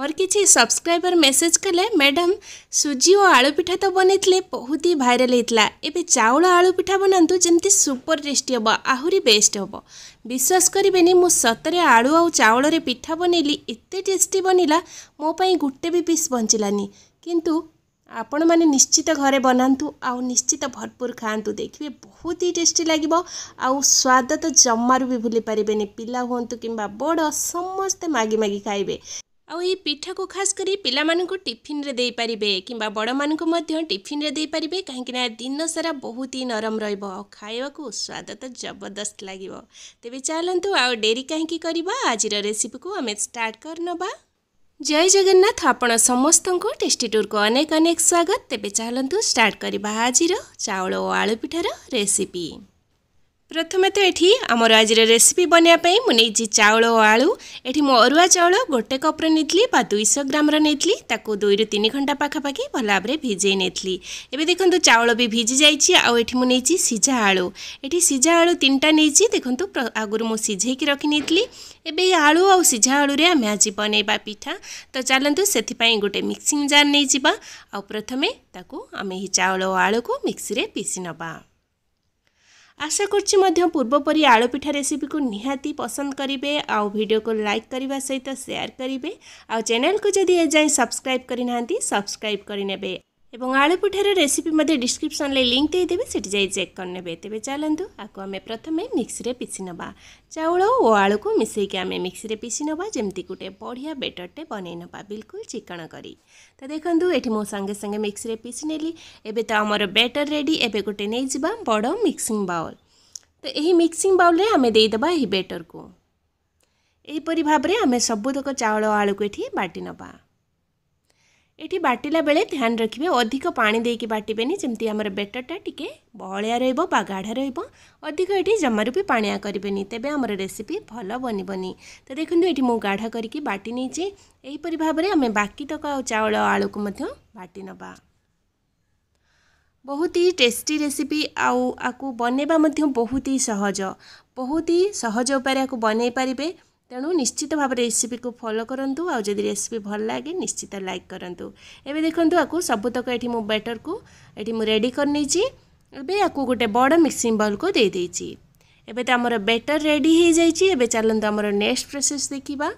ମୋର କିଛି subscriber message କଲେ ମ୍ୟାଡ଼ାମ୍ ସୁଜି ଓ ଆଳୁ ପିଠା ତ ବନେଇଥିଲେ ବହୁତ ହି ଭାଇରାଲ ହେଇଥିଲା ଏବେ ଚାଉଳ ଆଳୁ ପିଠା ବନାନ୍ତୁ ଯେମିତି ସୁପର ଟେଷ୍ଟି ହେବ ଆହୁରି ବେଷ୍ଟ ହେବ ବିଶ୍ୱାସ କରିବେନି ମୁଁ ସତରେ ଆଳୁ ଆଉ ଚାଉଳରେ ପିଠା ବନେଇଲି ଏତେ ଟେଷ୍ଟି ବନିଲା ମୋ ପାଇଁ ଗୋଟେ ବି ପିସ୍ ବଞ୍ଚିଲାନି କିନ୍ତୁ ଆପଣମାନେ ନିଶ୍ଚିତ ଘରେ ବନାନ୍ତୁ ଆଉ ନିଶ୍ଚିତ ଭରପୁର ଖାଆନ୍ତୁ ଦେଖିବେ ବହୁତ ହି ଟେଷ୍ଟି ଲାଗିବ ଆଉ ସ୍ୱାଦ ତ ଜମାରୁ ବି ଭୁଲି ପାରିବେନି ପିଲା ହୁଅନ୍ତୁ କିମ୍ବା ବଡ଼ ସମସ୍ତେ ମାଗି ମାଗି ଖାଇବେ ଆଉ ଏହି ପିଠାକୁ ଖାସ୍ କରି ପିଲାମାନଙ୍କୁ ଟିଫିନ୍ରେ ଦେଇପାରିବେ କିମ୍ବା ବଡ଼ମାନଙ୍କୁ ମଧ୍ୟ ଟିଫିନ୍ରେ ଦେଇପାରିବେ କାହିଁକିନା ଦିନ ସାରା ବହୁତ ହି ନରମ ରହିବ ଆଉ ଖାଇବାକୁ ସ୍ୱାଦ ତ ଜବରଦସ୍ତ ଲାଗିବ ତେବେ ଚାଲନ୍ତୁ ଆଉ ଡେରି କାହିଁକି କରିବା ଆଜିର ରେସିପିକୁ ଆମେ ଷ୍ଟାର୍ଟ କରିନେବା ଜୟ ଜଗନ୍ନାଥ ଆପଣ ସମସ୍ତଙ୍କୁ ଟେଷ୍ଟି ଟୁର୍କୁ ଅନେକ ଅନେକ ସ୍ୱାଗତ ତେବେ ଚାଲନ୍ତୁ ଷ୍ଟାର୍ଟ କରିବା ଆଜିର ଚାଉଳ ଓ ଆଳୁ ପିଠାର ରେସିପି প্রথমে তো এটি আমার আজর রেসিপি বনাইয়া মু নেইছি চাউল ও আলু এটি মু অরুয়া চাউল গোটে কপ্রে নেইলি বা দুইশ গ্রামর নেইলি তাকে দুইরু তিন ঘন্টা পাখাপাখি ভাল ভাবে ভিজাই নেইলি এবে দেখুন চাউল বি ভিজি যাইছি আউ এটি মু নেইছি সিঝা আলু এটি সিঝা আলু তিনটা নেইছি দেখুন আগর মু সিঝাইকি রখি নেইলি এবে এই আলু আউ সিঝা আলুরে আমি আজ বনাইবা পিঠা তো চালন্তু সেথিপাই গোটে মিক্সিং জার নেইযিবা আউ প্রথমে তাকে আমি এই চাউল ও আলুকু মিক্সিরে পিষি নবা ଆଶା କରୁଛି ମଧ୍ୟ ପୂର୍ବପରି ଆଳୁ ପିଠା ରେସିପିକୁ ନିହାତି ପସନ୍ଦ କରିବେ ଆଉ ଭିଡ଼ିଓକୁ ଲାଇକ୍ କରିବା ସହିତ ସେୟାର କରିବେ ଆଉ ଚ୍ୟାନେଲକୁ ଯଦି ଏଯାଏଁ ସବସ୍କ୍ରାଇବ୍ କରିନାହାନ୍ତି ସବସ୍କ୍ରାଇବ୍ କରିନେବେ ଏବଂ ଆଳୁ ପିଠାର ରେସିପି ମଧ୍ୟ ଡିସ୍କ୍ରିପ୍ସନ୍ରେ ଲିଙ୍କ୍ ଦେଇଦେବି ସେଠି ଯାଇ ଚେକ୍ କରିନେବେ ତେବେ ଚାଲନ୍ତୁ ଆକୁ ଆମେ ପ୍ରଥମେ ମିକ୍ସିରେ ପିସି ନେବା ଚାଉଳ ଓ ଆଳୁକୁ ମିଶାଇକି ଆମେ ମିକ୍ସିରେ ପିସି ନେବା ଯେମିତି ଗୋଟେ ବଢ଼ିଆ ବେଟର୍ଟେ ବନେଇ ନେବା ବିଲକୁଲ ଚିକଣ କରି ତ ଦେଖନ୍ତୁ ଏଠି ମୁଁ ସାଙ୍ଗେ ସାଙ୍ଗେ ମିକ୍ସିରେ ପିସି ନେଲି ଏବେ ତ ଆମର ବେଟର୍ ରେଡ଼ି ଏବେ ଗୋଟେ ନେଇଯିବା ବଡ଼ ମିକ୍ସିଂ ବାଉଲ୍ ତ ଏହି ମିକ୍ସିଂ ବାଉଲ୍ରେ ଆମେ ଦେଇଦେବା ଏହି ବେଟର୍କୁ ଏହିପରି ଭାବରେ ଆମେ ସବୁତକ ଚାଉଳ ଆଳୁକୁ ଏଠି ବାଟି ନେବା ଏଠି ବାଟିଲା ବେଳେ ଧ୍ୟାନ ରଖିବେ ଅଧିକ ପାଣି ଦେଇକି ବାଟିବେନି ଯେମିତି ଆମର ବେଟରଟା ଟିକିଏ ବଳିଆ ରହିବ ବା ଗାଢ଼ା ରହିବ ଅଧିକ ଏଠି ଜମାରୁ ବି ପାଣିଆ କରିବେନି ତେବେ ଆମର ରେସିପି ଭଲ ବନିବନି ତ ଦେଖନ୍ତୁ ଏଠି ମୁଁ ଗାଢ଼ା କରିକି ବାଟି ନେଇଛି ଏହିପରି ଭାବରେ ଆମେ ବାକି ତକ ଆଉ ଚାଉଳ ଆଳୁକୁ ମଧ୍ୟ ବାଟି ନେବା ବହୁତ ହି ଟେଷ୍ଟି ରେସିପି ଆଉ ଆକୁ ବନେଇବା ମଧ୍ୟ ବହୁତ ହି ସହଜ ବହୁତ ହି ସହଜ ଉପାୟରେ ଆକୁ ବନେଇ ପାରିବେ ତେଣୁ ନିଶ୍ଚିତ ଭାବରେ ରେସିପିକୁ ଫଲୋ କରନ୍ତୁ ଆଉ ଯଦି ରେସିପି ଭଲ ଲାଗେ ନିଶ୍ଚିତ ଲାଇକ୍ କରନ୍ତୁ ଏବେ ଦେଖନ୍ତୁ ଆକୁ ସବୁତକ ଏଠି ମୁଁ ବ୍ୟାଟର୍କୁ ଏଠି ମୁଁ ରେଡ଼ି କରିନେଇଛି ଏବେ ଆକୁ ଗୋଟେ ବଡ଼ ମିକ୍ସିଂ ବଲ୍କୁ ଦେଇଦେଇଛି ଏବେ ତ ଆମର ବ୍ୟାଟର୍ ରେଡ଼ି ହୋଇଯାଇଛି ଏବେ ଚାଲନ୍ତୁ ଆମର ନେକ୍ସଟ ପ୍ରୋସେସ୍ ଦେଖିବା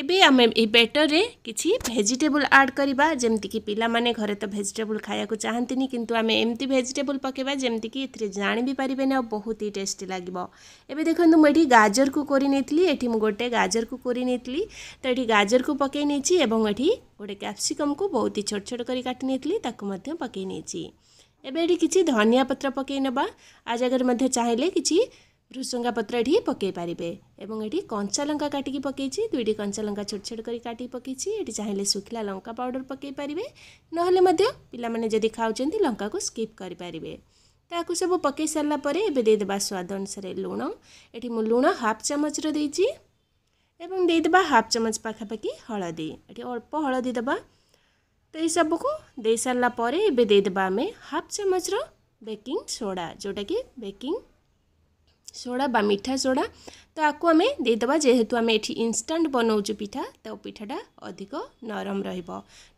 ଏବେ ଆମେ ଏଇ ବ୍ୟାଟର୍ରେ କିଛି ଭେଜିଟେବୁଲ୍ ଆଡ଼୍ କରିବା ଯେମିତିକି ପିଲାମାନେ ଘରେ ତ ଭେଜିଟେବୁଲ୍ ଖାଇବାକୁ ଚାହାନ୍ତିନି କିନ୍ତୁ ଆମେ ଏମିତି ଭେଜିଟେବୁଲ୍ ପକାଇବା ଯେମିତିକି ଏଥିରେ ଜାଣି ବି ପାରିବେନି ଆଉ ବହୁତ ହି ଟେଷ୍ଟି ଲାଗିବ ଏବେ ଦେଖନ୍ତୁ ମୁଁ ଏଠି ଗାଜରକୁ କୋରି ନେଇଥିଲି ଏଠି ମୁଁ ଗୋଟେ ଗାଜରକୁ କୋରି ନେଇଥିଲି ତ ଏଠି ଗାଜରକୁ ପକାଇ ନେଇଛି ଏବଂ ଏଠି ଗୋଟେ କ୍ୟାପ୍ସିକମ୍କୁ ବହୁତ ହି ଛୋଟ ଛୋଟ କରି କାଟି ନେଇଥିଲି ତାକୁ ମଧ୍ୟ ପକାଇ ନେଇଛି ଏବେ ଏଠି କିଛି ଧନିଆ ପତ୍ର ପକାଇ ନେବା ଆ ଜାଗାରେ ମଧ୍ୟ ଚାହିଁଲେ କିଛି ଭୃଷଙ୍ଗା ପତ୍ର ଏଠି ପକାଇ ପାରିବେ ଏବଂ ଏଠି କଞ୍ଚା ଲଙ୍କା କାଟିକି ପକାଇଛି ଦୁଇଟି କଞ୍ଚା ଲଙ୍କା ଛୋଟ ଛୋଟ କରି କାଟିକି ପକାଇଛି ଏଠି ଚାହିଁଲେ ଶୁଖିଲା ଲଙ୍କା ପାଉଡ଼ର ପକାଇ ପାରିବେ ନହେଲେ ମଧ୍ୟ ପିଲାମାନେ ଯଦି ଖାଉଛନ୍ତି ଲଙ୍କାକୁ ସ୍କିପ୍ କରିପାରିବେ ତାହାକୁ ସବୁ ପକାଇ ସାରିଲା ପରେ ଏବେ ଦେଇଦେବା ସ୍ୱାଦ ଅନୁସାରେ ଲୁଣ ଏଠି ମୁଁ ଲୁଣ ହାଫ୍ ଚାମଚର ଦେଇଛି ଏବଂ ଦେଇଦେବା ହାଫ୍ ଚାମଚ ପାଖାପାଖି ହଳଦୀ ଏଠି ଅଳ୍ପ ହଳଦୀ ଦେବା ତ ଏସବୁକୁ ଦେଇସାରିଲା ପରେ ଏବେ ଦେଇଦେବା ଆମେ ହାଫ୍ ଚାମଚର ବେକିଂ ସୋଡ଼ା ଯେଉଁଟାକି ବେକିଂ সোডা বা মিঠা সোডা তো আকু আমি ଦେଇଦେବା ଯେହେତୁ ଆମେ ଏଠି ଇନଷ୍ଟାଣ୍ଟ ବନାଉଛୁ ପିଠା ତ ପିଠାଟା ଅଧିକ ନରମ ରହିବ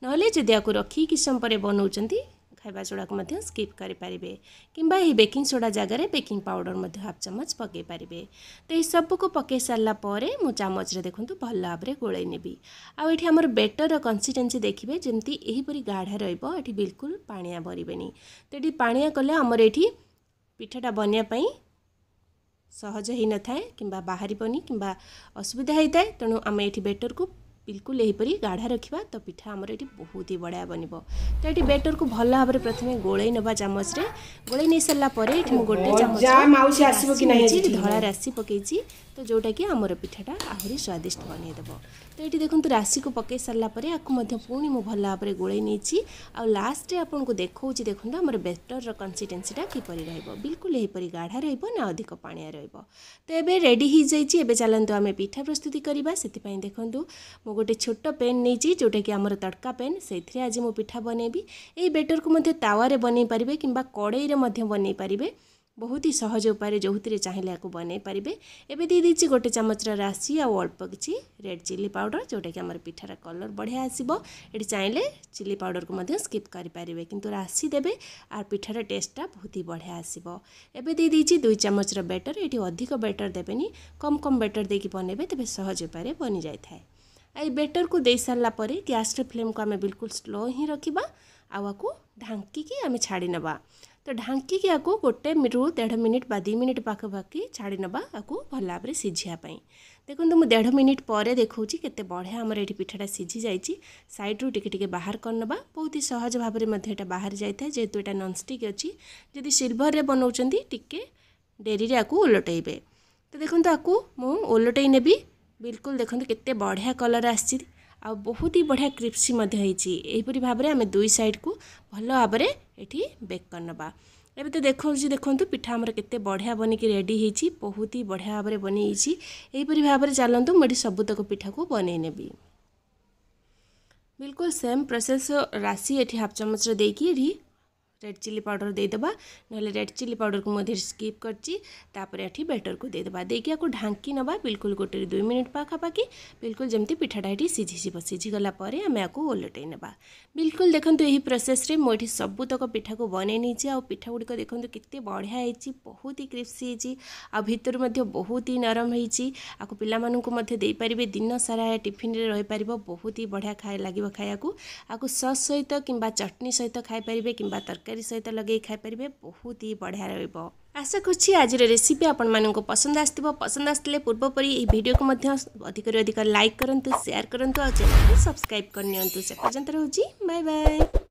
ନହେଲେ ଯଦି ଆକୁ ରଖିକି କିସମ ପରେ ବନାଉଛନ୍ତି ଖାଇବା ସୋଡ଼ାକୁ ମଧ୍ୟ ସ୍କିପ୍ କରିପାରିବେ କିମ୍ବା ଏହି ବେକିଂ ସୋଡ଼ା ଜାଗାରେ ବେକିଂ ପାଉଡ଼ର ମଧ୍ୟ ହାଫ୍ ଚାମଚ ପକାଇ ପାରିବେ ତ ଏହି ସବୁକୁ ପକାଇ ସାରିଲା ପରେ ମୁଁ ଚାମଚରେ ଦେଖନ୍ତୁ ଭଲ ଭାବରେ ଗୋଳେଇ ନେବି ଆଉ ଏଠି ଆମର ବେଟରର କନସିଷ୍ଟେନ୍ସି ଦେଖିବେ ଯେମିତି ଏହିପରି ଗାଢ଼ା ରହିବ ଏଠି ବିଲକୁଲ ପାଣିଆ ଭରିବେନି ତ ଏଠି ପାଣିଆ କଲେ ଆମର ଏଠି ପିଠାଟା ବନିବା ପାଇଁ ସହଜ ହୋଇନଥାଏ କିମ୍ବା ବାହାରିବନି କିମ୍ବା ଅସୁବିଧା ହୋଇଥାଏ ତେଣୁ ଆମେ ଏଠି ବେଟର୍କୁ ବିଲକୁଲ ଏହିପରି ଗାଢ଼ା ରଖିବା ତ ପିଠା ଆମର ଏଠି ବହୁତ ହି ବଢ଼ିଆ ବନିବ ତ ଏଠି ବେଟରକୁ ଭଲ ଭାବରେ ପ୍ରଥମେ ଗୋଳେଇ ନେବା ଚାମଚରେ ଗୋଳେଇ ନେଇ ସାରିଲା ପରେ ଏଠି ମୁଁ ଗୋଟେ ଚାମଚ ଧଳା ରାଶି ପକେଇଛି ତ ଯେଉଁଟାକି ଆମର ପିଠାଟା ଆହୁରି ସ୍ୱାଦିଷ୍ଟ ବନେଇଦେବ ତ ଏଠି ଦେଖନ୍ତୁ ରାଶିକୁ ପକେଇ ସାରିଲା ପରେ ଆକୁ ମଧ୍ୟ ପୁଣି ମୁଁ ଭଲ ଭାବରେ ଗୋଳେଇ ନେଇଛି ଆଉ ଲାଷ୍ଟରେ ଆପଣଙ୍କୁ ଦେଖାଉଛି ଦେଖନ୍ତୁ ଆମର ବେଟରର କନ୍ସିଷ୍ଟେନ୍ସିଟା କିପରି ରହିବ ବିଲକୁଲ ଏହିପରି ଗାଢ଼ା ରହିବ ନା ଅଧିକ ପାଣିଆ ରହିବ ତ ଏବେ ରେଡ଼ି ହେଇଯାଇଛି ଏବେ ଚାଲନ୍ତୁ ଆମେ ପିଠା ପ୍ରସ୍ତୁତି କରିବା ସେଥିପାଇଁ ଦେଖନ୍ତୁ ମୁଁ ଗୋଟେ ଛୋଟ ପେନ୍ ନେଇଛି ଯେଉଁଟାକି ଆମର ତଡ଼କା ପେନ୍ ସେଇଥିରେ ଆଜି ମୁଁ ପିଠା ବନେଇବି ଏଇ ବେଟରକୁ ମଧ୍ୟ ତାୱାରେ ବନେଇ ପାରିବେ କିମ୍ବା କଡ଼େଇରେ ମଧ୍ୟ ବନେଇ ପାରିବେ ବହୁତ ହି ସହଜ ଉପାୟରେ ଯେଉଁଥିରେ ଚାହିଁଲେ ଆକୁ ବନେଇ ପାରିବେ ଏବେ ଦେଇ ଦେଇଛି ଗୋଟେ ଚାମଚର ରାଶି ଆଉ ଅଳ୍ପ କିଛି ରେଡ଼୍ ଚିଲି ପାଉଡ଼ର ଯେଉଁଟାକି ଆମର ପିଠାର କଲର୍ ବଢ଼ିଆ ଆସିବ ଏଠି ଚାହିଁଲେ ଚିଲି ପାଉଡ଼ରକୁ ମଧ୍ୟ ସ୍କିପ୍ କରିପାରିବେ କିନ୍ତୁ ରାଶି ଦେବେ ଆଉ ପିଠାର ଟେଷ୍ଟଟା ବହୁତ ହି ବଢ଼ିଆ ଆସିବ ଏବେ ଦେଇ ଦେଇଛି ଦୁଇ ଚାମଚର ବେଟର ଏଠି ଅଧିକ ବେଟର ଦେବେନି କମ୍ କମ୍ ବେଟର ଦେଇକି ବନେଇବେ ତେବେ ସହଜ ଉପାୟରେ ବନିଯାଇଥାଏ এই ବେଟର୍କୁ ଦେଇସାରିଲା ପରେ ଗ୍ୟାସ୍ର ଫ୍ଲେମ୍କୁ ଆମେ ବିଲକୁଲ ସ୍ଲୋ ହିଁ ରଖିବା ଆଉ ଆକୁ ଢାଙ୍କିକି ଆମେ ଛାଡ଼ିନେବା ତ ଢାଙ୍କିକି ଆକୁ ଗୋଟେ ଦେଢ଼ ମିନିଟ୍ ବା ଦୁଇ ମିନିଟ୍ ପାଖାପାଖି ଛାଡ଼ିନେବା ଆକୁ ଭଲ ଭାବରେ ସିଝିବା ପାଇଁ ଦେଖନ୍ତୁ ମୁଁ ଦେଢ଼ ମିନିଟ୍ ପରେ ଦେଖାଉଛି କେତେ ବଢ଼ିଆ ଆମର ଏଠି ପିଠାଟା ସିଝି ଯାଇଛି ସାଇଡ଼୍ରୁ ଟିକେ ଟିକେ ବାହାର କରିନେବା ବହୁତ ହି ସହଜ ଭାବରେ ମଧ୍ୟ ଏଇଟା ବାହାରି ଯାଇଥାଏ ଯେହେତୁ ଏଇଟା ନନ୍ଷ୍ଟିକ୍ ଅଛି ଯଦି ସିଲ୍ଭରରେ ବନାଉଛନ୍ତି ଟିକେ ଡେରିରେ ଆକୁ ଓଲଟେଇବେ ତ ଦେଖନ୍ତୁ ଆକୁ ମୁଁ ଓଲଟେଇ ନେବି ବିଲକୁଲ ଦେଖନ୍ତୁ କେତେ ବଢ଼ିଆ କଲର୍ ଆସିଛି ଆଉ ବହୁତ ହି ବଢ଼ିଆ କ୍ରିପ୍ସି ମଧ୍ୟ ହେଇଛି ଏହିପରି ଭାବରେ ଆମେ ଦୁଇ ସାଇଡ଼୍କୁ ଭଲ ଭାବରେ ଏଠି ବେକ୍ ନେବା ଏବେ ତ ଦେଖାଉଛି ଦେଖନ୍ତୁ ପିଠା ଆମର କେତେ ବଢ଼ିଆ ବନେଇକି ରେଡ଼ି ହେଇଛି ବହୁତ ହି ବଢ଼ିଆ ଭାବରେ ବନେଇଛି ଏହିପରି ଭାବରେ ଚାଲନ୍ତୁ ମୁଁ ଏଠି ସବୁତକ ପିଠାକୁ ବନେଇ ନେବି ବିଲକୁଲ ସେମ୍ ପ୍ରୋସେସ୍ ରାଶି ଏଠି ହାଫ୍ ଚାମଚରେ ଦେଇକି ଏଠି ରେଡ଼୍ ଚିଲି ପାଉଡ଼ର ଦେଇଦେବା ନହେଲେ ରେଡ଼୍ ଚିଲି ପାଉଡ଼ରକୁ ମଧ୍ୟ ସ୍କିପ୍ କରିଛି ତାପରେ ଏଠି ବ୍ୟାଟରକୁ ଦେଇଦେବା ଦେଇକି ଆକୁ ଢାଙ୍କି ନେବା ବିଲକୁଲ ଗୋଟେରୁ ଦୁଇ ମିନିଟ୍ ପାଖାପାଖି ବିଲକୁଲ ଯେମିତି ପିଠାଟା ଏଠି ସିଝିଯିବ ସିଝିଗଲା ପରେ ଆମେ ଆକୁ ଓଲଟେଇ ନେବା ବିଲକୁଲ ଦେଖନ୍ତୁ ଏହି ପ୍ରୋସେସ୍ରେ ମୁଁ ଏଠି ସବୁତକ ପିଠାକୁ ବନେଇ ନେଇଛି ଆଉ ପିଠାଗୁଡ଼ିକ ଦେଖନ୍ତୁ କେତେ ବଢ଼ିଆ ହେଇଛି ବହୁତ ହି କ୍ରିପ୍ସି ହେଇଛି ଆଉ ଭିତରୁ ମଧ୍ୟ ବହୁତ ହି ନରମ ହେଇଛି ଆକୁ ପିଲାମାନଙ୍କୁ ମଧ୍ୟ ଦେଇପାରିବେ ଦିନ ସାରା ଟିଫିନ୍ରେ ରହିପାରିବ ବହୁତ ହି ବଢ଼ିଆ ଲାଗିବ ଖାଇବାକୁ ଆକୁ ସସ୍ ସହିତ କିମ୍ବା ଚଟଣି ସହିତ ଖାଇପାରିବେ କିମ୍ବା ତରକାରୀ ତରକାରୀ ସହିତ ଲଗାଇ ଖାଇପାରିବେ ବହୁତ ହି ବଢ଼ିଆ ରହିବ ଆଶା କରୁଛି ଆଜିର ରେସିପି ଆପଣମାନଙ୍କୁ ପସନ୍ଦ ଆସିଥିବ ପସନ୍ଦ ଆସିଥିଲେ ପୂର୍ବପରି ଏହି ଭିଡ଼ିଓକୁ ମଧ୍ୟ ଅଧିକରୁ ଅଧିକ ଲାଇକ୍ କରନ୍ତୁ ସେୟାର କରନ୍ତୁ ଆଉ ଚ୍ୟାନେଲକୁ ସବସ୍କ୍ରାଇବ୍ କରିନିଅନ୍ତୁ ସେ ପର୍ଯ୍ୟନ୍ତ ରହୁଛି ବାଏ ବାଏ